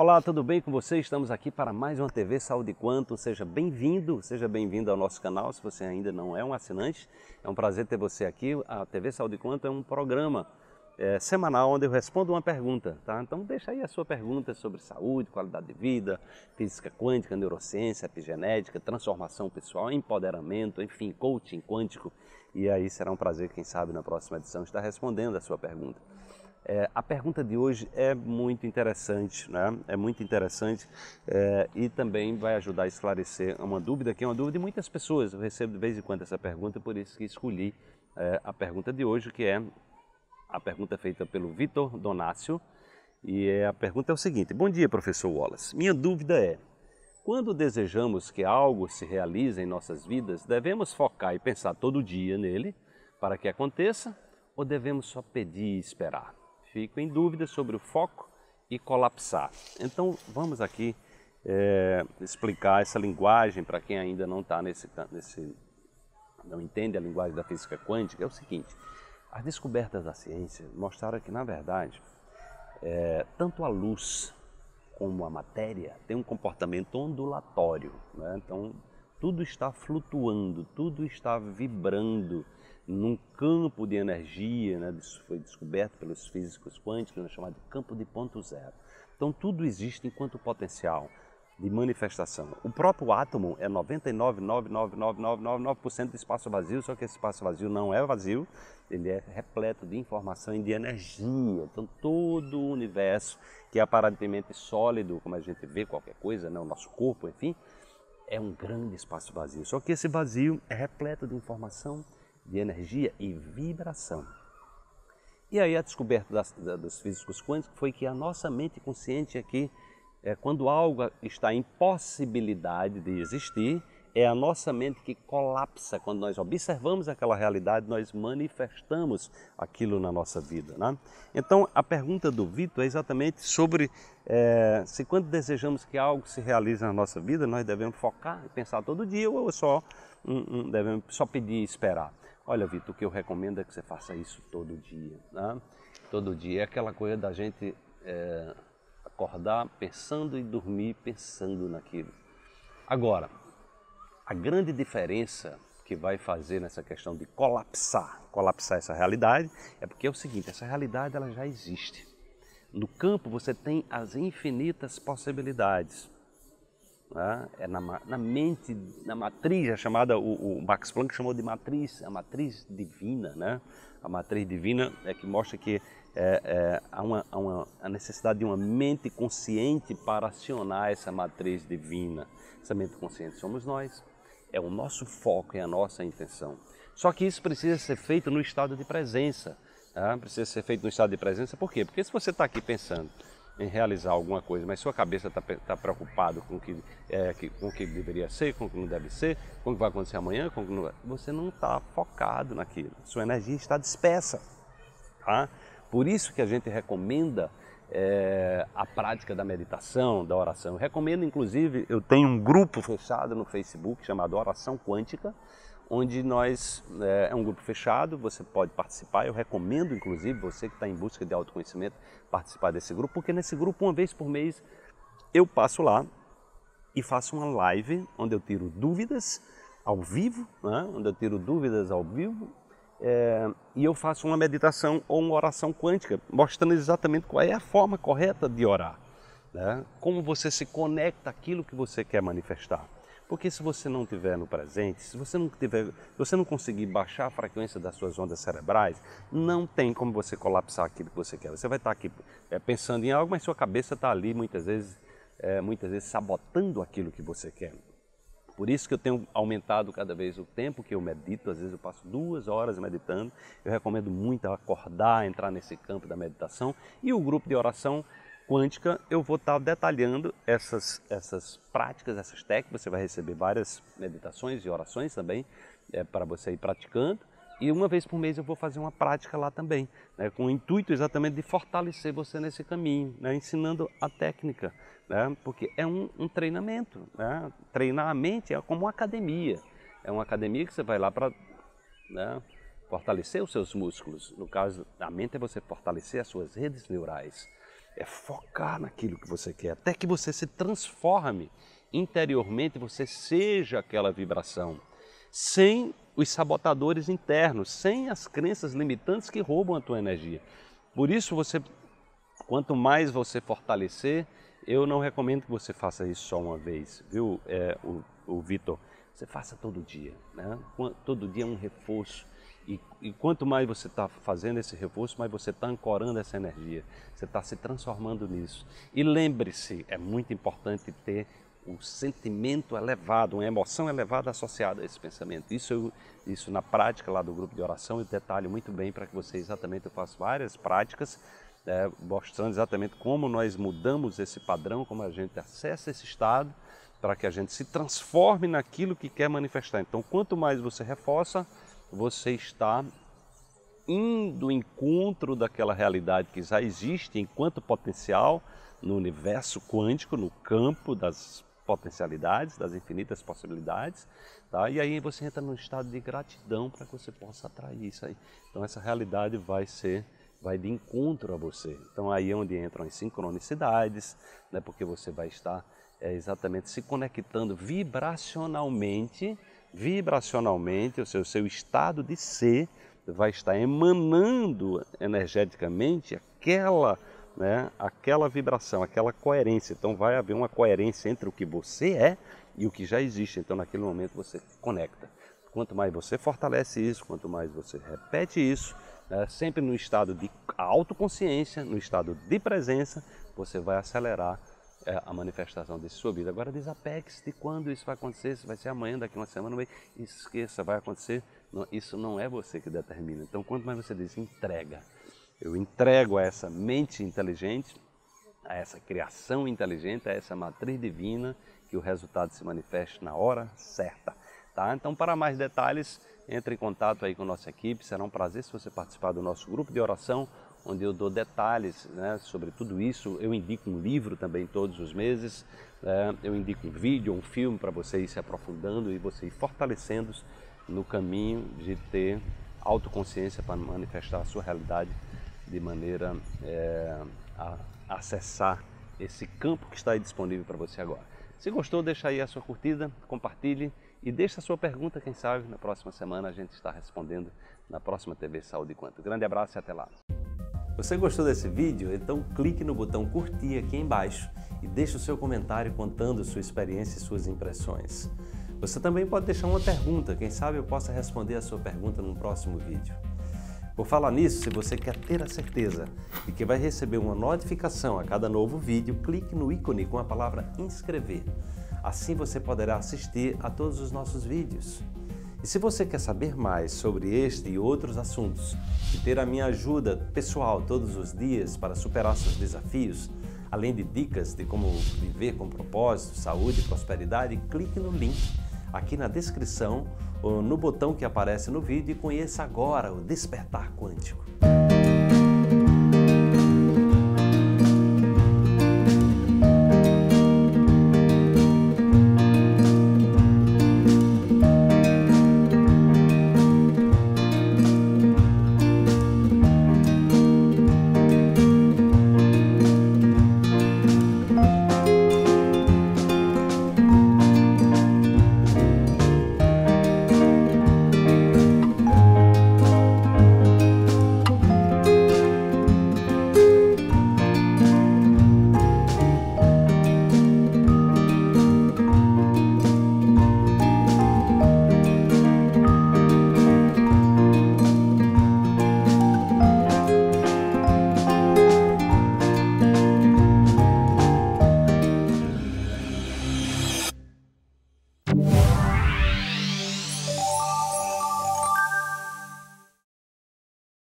Olá, tudo bem com você? Estamos aqui para mais uma TV Saúde Quanto. Seja bem-vindo, seja bem-vindo ao nosso canal, se você ainda não é um assinante. É um prazer ter você aqui. A TV Saúde Quanto é um programa é, semanal onde eu respondo uma pergunta, tá? Então deixa aí a sua pergunta sobre saúde, qualidade de vida, física quântica, neurociência, epigenética, transformação pessoal, empoderamento, enfim, coaching quântico. E aí será um prazer, quem sabe, na próxima edição estar respondendo a sua pergunta. É, a pergunta de hoje é muito interessante, né? É muito interessante é, e também vai ajudar a esclarecer uma dúvida que é uma dúvida de muitas pessoas. Eu recebo de vez em quando essa pergunta, por isso que escolhi é, a pergunta de hoje, que é a pergunta feita pelo Vitor Donácio. E é, a pergunta é o seguinte: Bom dia, professor Wallace. Minha dúvida é: quando desejamos que algo se realize em nossas vidas, devemos focar e pensar todo dia nele para que aconteça ou devemos só pedir e esperar? fico em dúvida sobre o foco e colapsar. Então vamos aqui é, explicar essa linguagem para quem ainda não está nesse, tá nesse, não entende a linguagem da física quântica. É o seguinte: as descobertas da ciência mostraram que na verdade é, tanto a luz como a matéria tem um comportamento ondulatório. Né? Então tudo está flutuando, tudo está vibrando num campo de energia, né, isso foi descoberto pelos físicos quânticos, né, chamado campo de ponto zero. Então tudo existe enquanto potencial de manifestação. O próprio átomo é 99,99999% de espaço vazio, só que esse espaço vazio não é vazio, ele é repleto de informação e de energia. Então todo o universo que é aparentemente sólido, como a gente vê qualquer coisa, né, o nosso corpo, enfim, é um grande espaço vazio. Só que esse vazio é repleto de informação de energia e vibração. E aí a descoberta das, da, dos físicos quânticos foi que a nossa mente consciente aqui, é, quando algo está em possibilidade de existir, é a nossa mente que colapsa. Quando nós observamos aquela realidade, nós manifestamos aquilo na nossa vida. Né? Então, a pergunta do Vitor é exatamente sobre é, se quando desejamos que algo se realize na nossa vida, nós devemos focar e pensar todo dia ou é só, um, um, devemos só pedir e esperar. Olha, Vitor, o que eu recomendo é que você faça isso todo dia. Né? Todo dia. É aquela coisa da gente é, acordar pensando e dormir pensando naquilo. Agora, a grande diferença que vai fazer nessa questão de colapsar, colapsar essa realidade, é porque é o seguinte, essa realidade ela já existe. No campo você tem as infinitas possibilidades né? é na, na, mente, na matriz, é chamada, o, o, Max Planck chamou de matriz, a matriz divina, né? A matriz divina é que mostra que é, é, há, uma, há uma, a necessidade de uma mente consciente para acionar essa matriz divina. Essa mente consciente somos nós, é o nosso foco, é a nossa intenção. Só que isso precisa ser feito no estado de presença. Tá? Precisa ser feito no estado de presença, por quê? Porque se você está aqui pensando, em realizar alguma coisa, mas sua cabeça está tá, tá preocupada com que, é, com o que deveria ser, com o que não deve ser, com o que vai acontecer amanhã, com o que não vai. Você não está focado naquilo. Sua energia está dispersa. Tá? Por isso que a gente recomenda é, a prática da meditação, da oração. Eu recomendo, inclusive, eu tenho um grupo fechado no Facebook chamado Oração Quântica onde nós é, é, um grupo fechado, você pode participar. Eu recomendo, inclusive, você que está em busca de autoconhecimento, participar desse grupo, porque nesse grupo, uma vez por mês, eu passo lá e faço uma live onde eu tiro dúvidas ao vivo, né? onde eu tiro dúvidas ao vivo. É, e eu faço uma meditação ou uma oração quântica, mostrando exatamente qual é a forma correta de orar, né? como você se conecta àquilo que você quer manifestar. Porque se você não tiver no presente, se você não tiver, se você não conseguir baixar a frequência das suas ondas cerebrais, não tem como você colapsar aquilo que você quer. Você vai estar aqui é, pensando em algo, mas sua cabeça está ali muitas vezes, é, muitas vezes sabotando aquilo que você quer. Por isso que eu tenho aumentado cada vez o tempo que eu medito, às vezes eu passo duas horas meditando. Eu recomendo muito acordar, entrar nesse campo da meditação. E o grupo de oração quântica, eu vou estar tá detalhando essas, essas práticas, essas técnicas. Você vai receber várias meditações e orações também é, eh, para você ir praticando. E uma vez por mês eu vou fazer uma prática lá também, né, com o intuito exatamente de fortalecer você nesse caminho, né, ensinando a técnica, né, porque é um, um treinamento. Né. Treinar a mente é como uma academia. É uma academia que você vai lá para né, fortalecer os seus músculos. No caso, a mente é você fortalecer as suas redes neurais é focar naquilo que você quer, até que você se transforme interiormente, você seja aquela vibração, sem os sabotadores internos, sem as crenças limitantes que roubam a tua energia. Por isso você quanto mais você fortalecer, eu não recomendo que você faça isso só uma vez, viu, é, o, o Vitor? Você faça todo dia, né? Todo dia é um reforço e, e quanto mais você está fazendo esse reforço, mais você está ancorando essa energia, você está se transformando nisso. E lembre-se, é muito importante ter um sentimento elevado, uma emoção elevada associada a esse pensamento. Isso, eu, isso na prática lá do grupo de oração eu detalho muito bem para que você exatamente, eu faço várias práticas é, mostrando exatamente como nós mudamos esse padrão, como a gente acessa esse estado para que a gente se transforme naquilo que quer manifestar. Então, quanto mais você reforça, você está indo encontro daquela realidade que já existe enquanto potencial no universo quântico, no campo das potencialidades, das infinitas possibilidades, tá? E aí você entra num estado de gratidão para que você possa atrair isso aí. Então essa realidade vai ser vai de encontro a você. Então aí é onde entram as sincronicidades, né? Porque você vai estar é, exatamente se conectando vibracionalmente vibracionalmente, ou seja, o seu estado de ser vai estar emanando energeticamente aquela, né, aquela vibração, aquela coerência. Então vai haver uma coerência entre o que você é e o que já existe. Então naquele momento você conecta. Quanto mais você fortalece isso, quanto mais você repete isso, né, sempre no estado de autoconsciência, no estado de presença, você vai acelerar é, a manifestação desse sua vida. Agora desapegue-se de quando isso vai acontecer, se vai ser amanhã, daqui uma semana, vai, esqueça, vai acontecer. Não, isso não é você que determina. Então, quanto mais você diz entrega, eu entrego a essa mente inteligente, a essa criação inteligente, a essa matriz divina, que o resultado se manifeste na hora certa. Tá? Então, para mais detalhes, entre em contato aí com a nossa equipe. Será um prazer se você participar do nosso grupo de oração onde eu dou detalhes né, sobre tudo isso. Eu indico um livro também todos os meses, né? eu indico um vídeo, um filme para vocês se aprofundando e vocês fortalecendo no caminho de ter autoconsciência para manifestar a sua realidade de maneira é, a acessar esse campo que está aí disponível para você agora. Se gostou, deixa aí a sua curtida, compartilhe e deixe a sua pergunta, quem sabe na próxima semana a gente está respondendo na próxima TV Saúde Quanto. Grande abraço e até lá. Você gostou desse vídeo? Então clique no botão curtir aqui embaixo e deixe o seu comentário contando sua experiência e suas impressões. Você também pode deixar uma pergunta, quem sabe eu possa responder a sua pergunta no próximo vídeo. Por falar nisso, se você quer ter a certeza de que vai receber uma notificação a cada novo vídeo, clique no ícone com a palavra inscrever. Assim você poderá assistir a todos os nossos vídeos. E se você quer saber mais sobre este e outros assuntos e ter a minha ajuda pessoal todos os dias para superar seus desafios, além de dicas de como viver com propósito, saúde e prosperidade, clique no link aqui na descrição ou no botão que aparece no vídeo e conheça agora o Despertar Quântico.